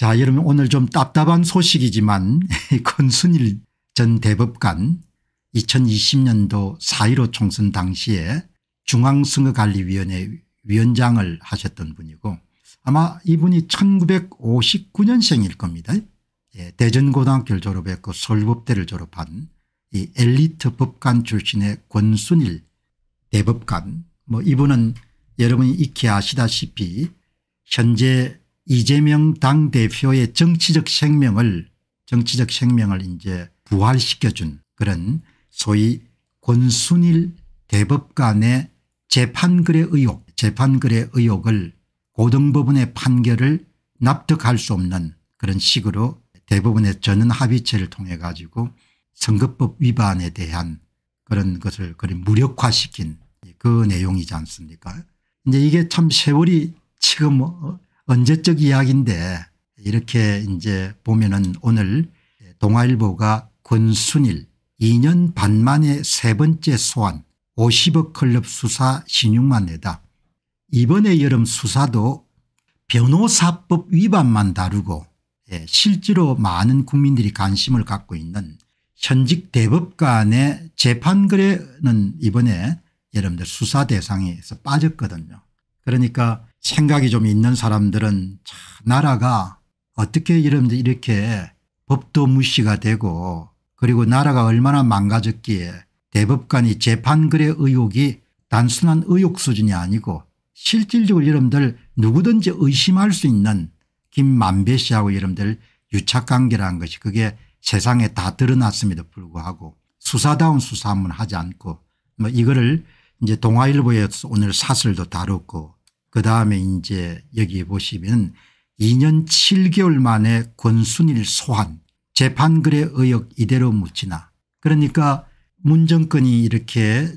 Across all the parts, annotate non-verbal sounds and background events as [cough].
자 여러분 오늘 좀 답답한 소식이지만 [laughs] 권순일 전 대법관 2020년도 4.15 총선 당시에 중앙선거관리위원회 위원장을 하셨던 분이고 아마 이분이 1959년생일 겁니다. 예, 대전고등학교를 졸업했고 서울법대를 졸업한 이 엘리트 법관 출신의 권순일 대법관 뭐 이분은 여러분이 익히 아시다시피 현재 이재명 당대표의 정치적 생명을 정치적 생명을 이제 부활시켜준 그런 소위 권순일 대법관의 재판글의 의혹 재판글의 의혹을 고등법원의 판결을 납득할 수 없는 그런 식으로 대법원의 전원 합의체를 통해 가지고 선거법 위반에 대한 그런 것을 그리 무력화시킨 그 내용이지 않습니까 이제 이게 참 세월이 지금 어, 언제적 이야기인데 이렇게 이제 보면은 오늘 동아일보가 권순일 2년 반 만에 세 번째 소환 50억 클럽 수사 신용만 내다. 이번에 여름 수사도 변호사법 위반만 다루고 예, 실제로 많은 국민들이 관심을 갖고 있는 현직 대법관의 재판거래는 이번에 여러분들 수사 대상에서 빠졌거든요. 그러니까 생각이 좀 있는 사람들은 나라가 어떻게 이런 이렇게 법도 무시가 되고 그리고 나라가 얼마나 망가졌기에 대법관이 재판글의 의혹이 단순한 의혹 수준이 아니고 실질적으로 여러분들 누구든지 의심할 수 있는 김만배 씨하고 여러분들 유착관계라는 것이 그게 세상에 다 드러났음에도 불구하고 수사다운 수사 한번 하지 않고 뭐 이거를 이제 동아일보에 오늘 사설도 다뤘고 그다음에 이제 여기 보시면 2년 7개월 만에 권순일 소환 재판글의 의역 이대로 묻지나 그러니까 문정권이 이렇게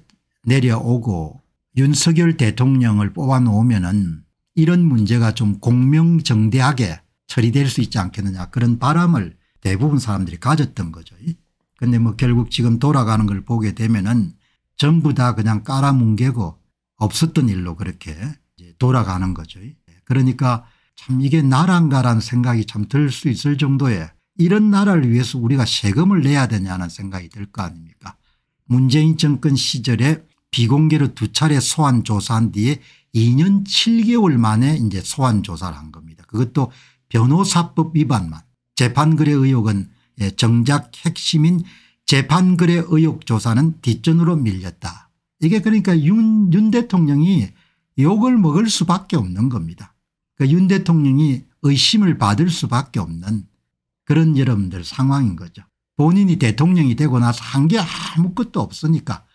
내려오고 윤석열 대통령을 뽑아놓으면 은 이런 문제가 좀 공명정대하게 처리될 수 있지 않겠느냐 그런 바람을 대부분 사람들이 가졌던 거죠. 그런데 뭐 결국 지금 돌아가는 걸 보게 되면 은 전부 다 그냥 깔아뭉개고 없었던 일로 그렇게 돌아가는 거죠. 그러니까 참 이게 나란가라는 생각이 참 들 수 있을 정도의 이런 나라를 위해서 우리가 세금을 내야 되냐는 생각이 들 거 아닙니까 문재인 정권 시절에 비공개로 두 차례 소환 조사한 뒤에 2년 7개월 만에 이제 소환 조사를 한 겁니다. 그것도 변호사법 위반만 재판글의 의혹은 예, 정작 핵심인 재판글의 의혹 조사는 뒷전으로 밀렸다. 이게 그러니까 윤, 윤 대통령이 욕을 먹을 수밖에 없는 겁니다. 그러니까 윤 대통령이 의심을 받을 수밖에 없는 그런 여러분들 상황인 거죠. 본인이 대통령이 되고 나서 한 게 아무것도 없으니까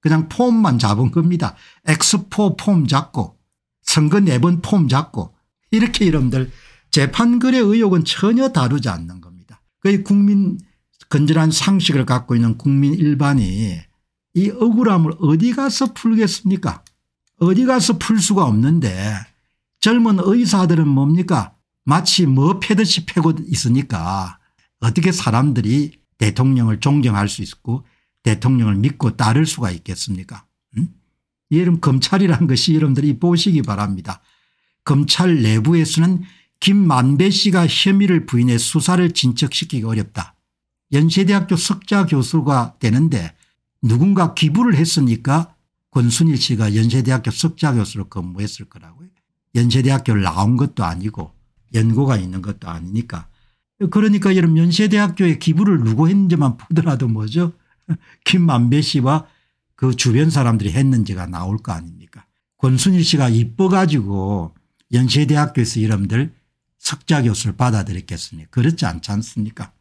그냥 폼만 잡은 겁니다. 엑스포 폼 잡고 선거 네번폼 잡고 이렇게 여러분들 재판거래 의혹은 전혀 다루지 않는 겁니다. 그 국민 건전한 상식을 갖고 있는 국민 일반이 이 억울함을 어디 가서 풀겠습니까 어디 가서 풀 수가 없는데 젊은 의사들은 뭡니까 마치 뭐 패듯이 패고 있으니까 어떻게 사람들이 대통령을 존경할 수 있고 대통령을 믿고 따를 수가 있겠습니까 예를 들면 검찰이란 것이 여러분들이 보시기 바랍니다. 검찰 내부에서는 김만배 씨가 혐의를 부인해 수사를 진척시키기 어렵다. 연세대학교 석자 교수가 되는데 누군가 기부를 했으니까 권순일 씨가 연세대학교 석좌교수로 근무했을 거라고요. 연세대학교를 나온 것도 아니고 연고가 있는 것도 아니니까. 그러니까 여러분 연세대학교에 기부를 누구 했는지만 보더라도 뭐죠 [laughs] 김만배 씨와 그 주변 사람들이 했는지가 나올 거 아닙니까 권순일 씨가 이뻐 가지고 연세대학교에서 여러분들 석자 교수를 받아들였겠습니까 그렇지 않지 않습니까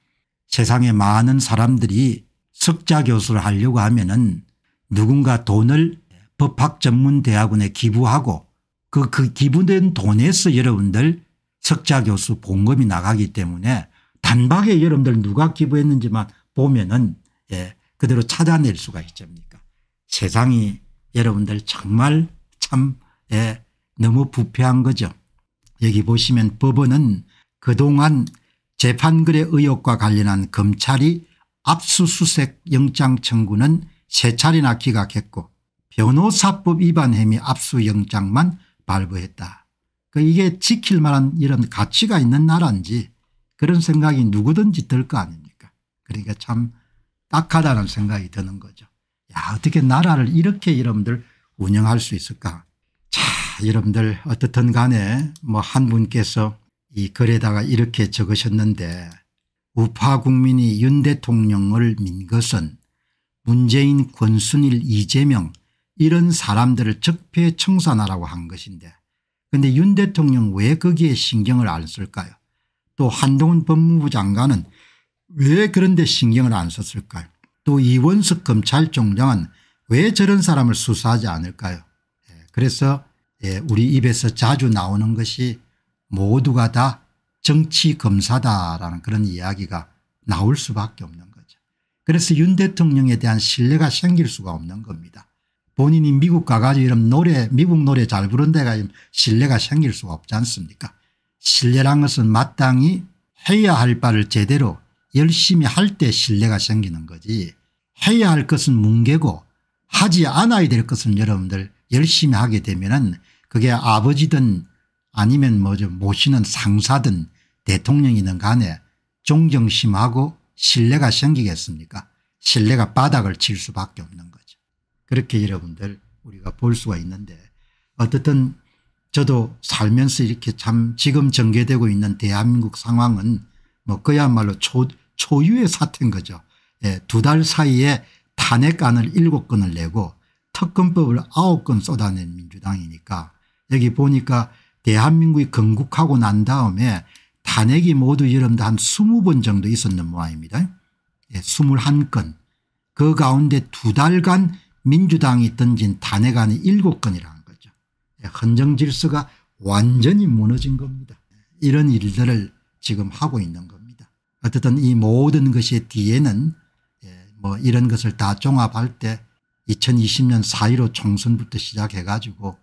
세상에 많은 사람들이 석자 교수를 하려고 하면 은 누군가 돈을 법학전문대학원에 기부하고 그, 그 기부된 돈에서 여러분들 석자 교수 봉급이 나가기 때문에 단박에 여러분들 누가 기부했는지만 보면은 예, 그대로 찾아낼 수가 있지 않습니까 세상이 여러분들 정말 참 예, 너무 부패한 거죠. 여기 보시면 법원은 그동안 재판글의 의혹과 관련한 검찰이 압수수색 영장 청구는 세 차례나 기각했고 변호사법 위반 혐의 압수영장만 발부했다. 그러니까 이게 지킬 만한 이런 가치가 있는 나라인지 그런 생각이 누구든지 들 거 아닙니까 그러니까 참 딱하다는 생각이 드는 거죠. 야 어떻게 나라를 이렇게 여러분들 운영할 수 있을까 자 여러분들 어떻든 간에 뭐 한 분께서 이 글에다가 이렇게 적으셨는데 우파 국민이 윤 대통령을 민 것은 문재인 권순일 이재명 이런 사람들을 적폐청산하라고 한 것인데 그런데 윤 대통령 왜 거기에 신경을 안 쓸까요 또 한동훈 법무부 장관은 왜 그런데 신경을 안 썼을까요 또 이원석 검찰총장은 왜 저런 사람을 수사하지 않을까요 예, 그래서 예, 우리 입에서 자주 나오는 것이 모두가 다 정치검사다라는 그런 이야기가 나올 수밖에 없는 거죠. 그래서 윤 대통령에 대한 신뢰가 생길 수가 없는 겁니다. 본인이 미국 가가지고 이런 노래 미국 노래 잘 부른 데가 신뢰가 생길 수가 없지 않습니까 신뢰란 것은 마땅히 해야 할 바를 제대로 열심히 할 때 신뢰가 생기는 거지 해야 할 것은 뭉개고 하지 않아야 될 것은 여러분들 열심히 하게 되면 은 그게 아버지든 아니면 뭐죠 모시는 상사든 대통령이든 간에 존경심하고 신뢰가 생기겠습니까 신뢰가 바닥을 칠 수밖에 없는 거예요. 그렇게 여러분들 우리가 볼 수가 있는데 어떻든 저도 살면서 이렇게 참 지금 전개되고 있는 대한민국 상황은 뭐 그야말로 초, 초유의 사태인 거죠. 예, 두달 사이에 탄핵안을 7건을 내고 특검법을 9건 쏟아낸 민주당이니까 여기 보니까 대한민국이 건국하고 난 다음에 탄핵이 모두 여러분들 한 20번 정도 있었는 모양입니다. 예, 21건 그 가운데 두 달간 민주당이 던진 탄핵안이 7건이라는 거죠. 예, 헌정 질서가 완전히 무너진 겁니다. 이런 일들을 지금 하고 있는 겁니다. 어쨌든 이 모든 것이 뒤에는 예, 뭐 이런 것을 다 종합할 때 2020년 4.15 총선부터 시작해 가지고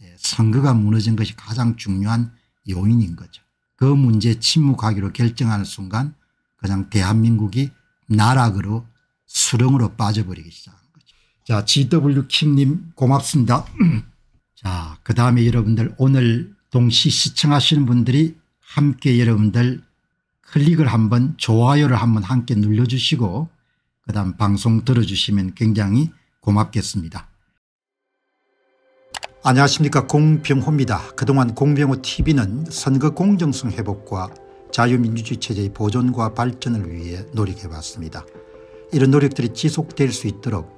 예, 선거가 무너진 것이 가장 중요한 요인인 거죠. 그 문제에 침묵하기로 결정하는 순간 그냥 대한민국이 나락으로 수렁으로 빠져버리기 시작합니다. 자, GW킴님 고맙습니다. [clears throat] 자, 그 다음에 여러분들 오늘 동시 시청하시는 분들이 함께 여러분들 클릭을 한번 좋아요를 한번 함께 눌러주시고 그 다음 방송 들어주시면 굉장히 고맙겠습니다. 안녕하십니까 공병호입니다. 그동안 공병호TV는 선거 공정성 회복과 자유민주주의 체제의 보존과 발전을 위해 노력해왔습니다. 이런 노력들이 지속될 수 있도록